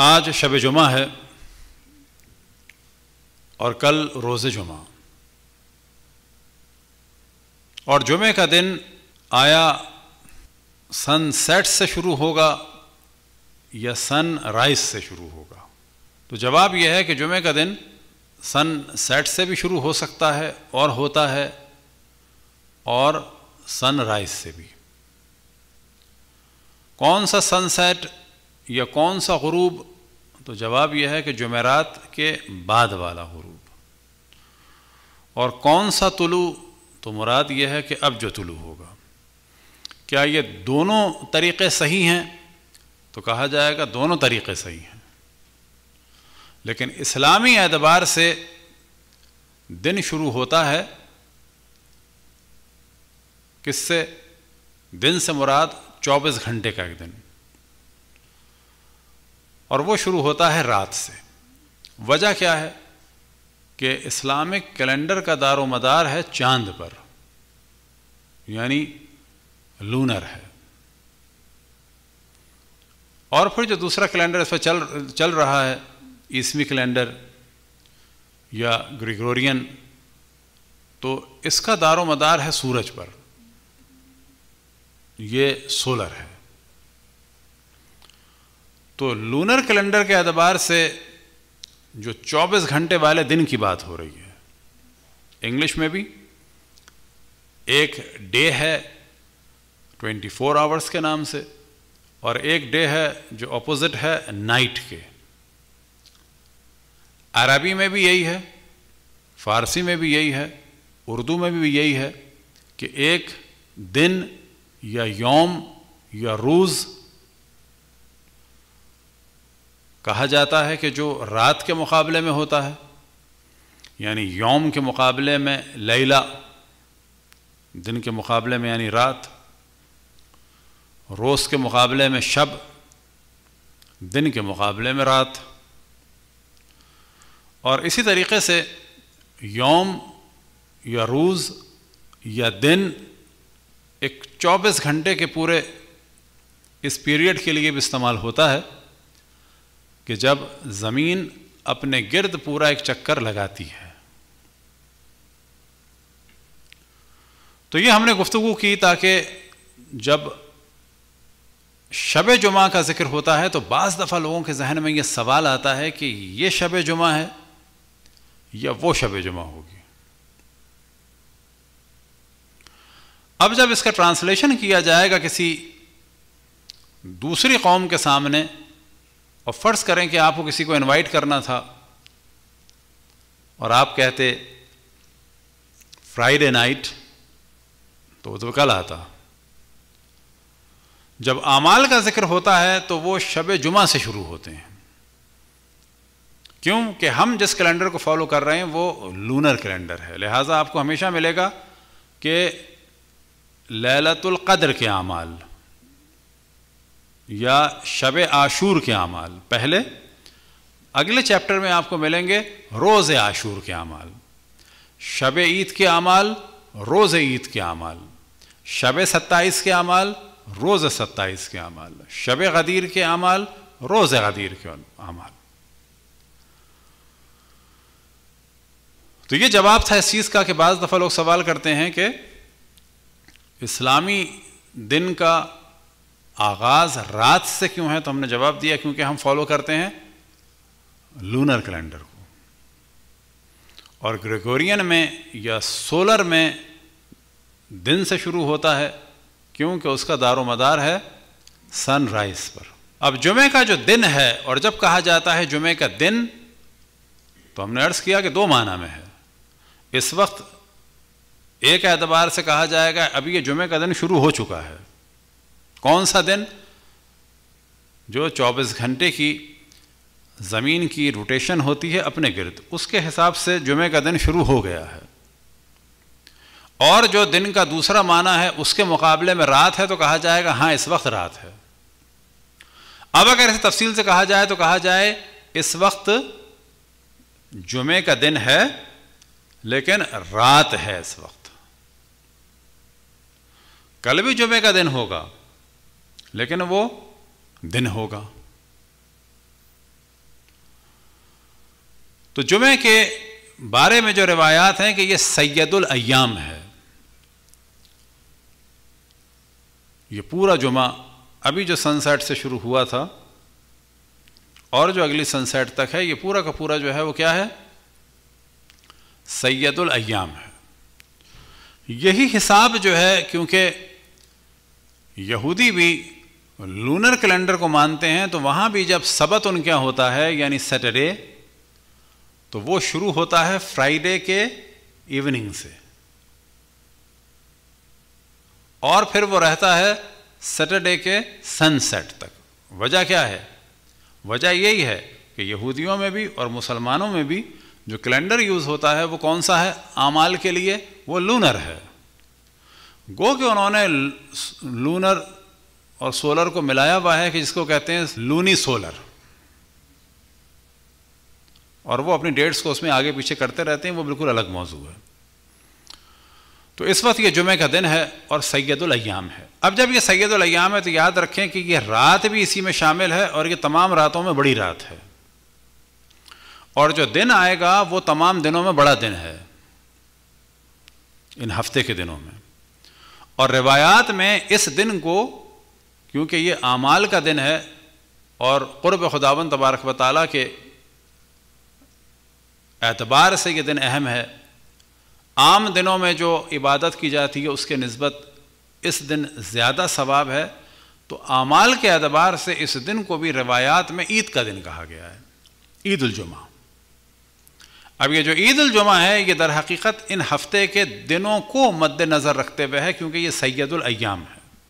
आज शब जुमा है और कल रोज़ जुमा और जुमे का दिन आया सनसेट से शुरू होगा या सन राइज से शुरू होगा तो जवाब यह है कि जुमे का दिन सन सेट से भी शुरू हो सकता है और होता है और सन राइज से भी कौन सा सनसेट यह कौन सा हरूब तो जवाब यह है कि जमेरात के बाद वाला हरूब और कौन सा तुलु तो मुराद यह है कि अब जो तुलु होगा क्या ये दोनों तरीक़े सही हैं तो कहा जाएगा दोनों तरीक़े सही हैं लेकिन इस्लामी एतबार से दिन शुरू होता है किससे दिन से मुराद 24 घंटे का एक दिन और वो शुरू होता है रात से वजह क्या है कि इस्लामिक कैलेंडर का दारो मदार है चांद पर यानी लूनर है और फिर जो दूसरा कैलेंडर इस पर चल चल रहा है ईस्वी कैलेंडर या ग्रिगोरियन तो इसका दारो मदार है सूरज पर ये सोलर है तो लूनर कैलेंडर के अतबार से जो 24 घंटे वाले दिन की बात हो रही है इंग्लिश में भी एक डे है 24 फोर आवर्स के नाम से और एक डे है जो अपोजिट है नाइट के अरबी में भी यही है फारसी में भी यही है उर्दू में भी यही है कि एक दिन या योम या रूज कहा जाता है कि जो रात के मुकाबले में होता है यानी यौम के मुकाबले में लैला दिन के मुकाबले में यानी रात रोज़ के मुकाबले में शब दिन के मुकाबले में रात और इसी तरीके से यौम या रोज़ या दिन एक 24 घंटे के पूरे इस पीरियड के लिए भी इस्तेमाल होता है कि जब ज़मीन अपने गिर्द पूरा एक चक्कर लगाती है तो ये हमने गुफ्तु की ताकि जब शब जुमा का जिक्र होता है तो बाज दफ़ा लोगों के जहन में ये सवाल आता है कि ये शब जुमा है या वो शब जुमा होगी अब जब इसका ट्रांसलेशन किया जाएगा किसी दूसरी कौम के सामने और फ़र्ज़ करें कि आपको किसी को इनवाइट करना था और आप कहते फ्राइडे नाइट तो वो तो कल आता जब आमाल का जिक्र होता है तो वो शब जुमा से शुरू होते हैं क्योंकि हम जिस कैलेंडर को फॉलो कर रहे हैं वो लूनर कैलेंडर है लिहाजा आपको हमेशा मिलेगा कि लैलतुल कद्र के आमाल या शब आशूर के अमाल पहले अगले चैप्टर में आपको मिलेंगे रोज़ आशूर के अमाल शब ईद के अमाल रोज़ ईद के अमाल शब सत्ताईस के अमाल रोज़ सत्ताईस के अमाल शब गदीर के अमाल रोज़ गदीर के अमाल तो ये जवाब था इस चीज़ का कि बज़ दफ़ा लोग सवाल करते हैं कि इस्लामी दिन का आगाज रात से क्यों है तो हमने जवाब दिया क्योंकि हम फॉलो करते हैं लूनर कैलेंडर को और ग्रेगोरियन में या सोलर में दिन से शुरू होता है क्योंकि उसका दारो मदार है सनराइज पर अब जुमे का जो दिन है और जब कहा जाता है जुमे का दिन तो हमने अर्ज किया कि दो माना में है इस वक्त एक एतबार से कहा जाएगा अभी ये जुमे का दिन शुरू हो चुका है कौन सा दिन जो 24 घंटे की ज़मीन की रोटेशन होती है अपने गिरद उसके हिसाब से जुमे का दिन शुरू हो गया है और जो दिन का दूसरा माना है उसके मुकाबले में रात है तो कहा जाएगा हाँ इस वक्त रात है अब अगर इसे तफसील से कहा जाए तो कहा जाए इस वक्त जुमे का दिन है लेकिन रात है इस वक्त कल भी जुमे का दिन होगा लेकिन वो दिन होगा तो जुमे के बारे में जो रिवायात हैं कि ये सैदुल अयाम है ये पूरा जुमा अभी जो सनसेट से शुरू हुआ था और जो अगली सनसेट तक है ये पूरा का पूरा जो है वो क्या है सैदुल अयाम है यही हिसाब जो है क्योंकि यहूदी भी लूनर कैलेंडर को मानते हैं तो वहां भी जब सबत उनका होता है यानी सैटरडे तो वो शुरू होता है फ्राइडे के इवनिंग से और फिर वो रहता है सैटरडे के सनसेट तक वजह क्या है वजह यही है कि यहूदियों में भी और मुसलमानों में भी जो कैलेंडर यूज़ होता है वो कौन सा है आमाल के लिए वो लूनर है गो कि उन्होंने लूनर और सोलर को मिलाया हुआ है कि जिसको कहते हैं लूनी सोलर और वो अपनी डेट्स को उसमें आगे पीछे करते रहते हैं वो बिल्कुल अलग मौजू है तो इस वक्त ये जुमे का दिन है और सैदुल है अब जब ये सैदुल है तो याद रखें कि ये रात भी इसी में शामिल है और ये तमाम रातों में बड़ी रात है और जो दिन आएगा वो तमाम दिनों में बड़ा दिन है इन हफ्ते के दिनों में और रिवायात में इस दिन को क्योंकि ये आमाल का दिन है और क़ुरब खुदावन तबारक वाली के एतबार से ये दिन अहम है आम दिनों में जो इबादत की जाती है उसके नस्बत इस दिन ज़्यादा सवाब है तो आमाल के एतबार से इस दिन को भी रवायात में ईद का दिन कहा गया है ईद अब ये जो ईद है ये दर हकीकत इन हफ्ते के दिनों को मद्दनज़र रखते हुए है क्योंकि ये सैदुलयाम है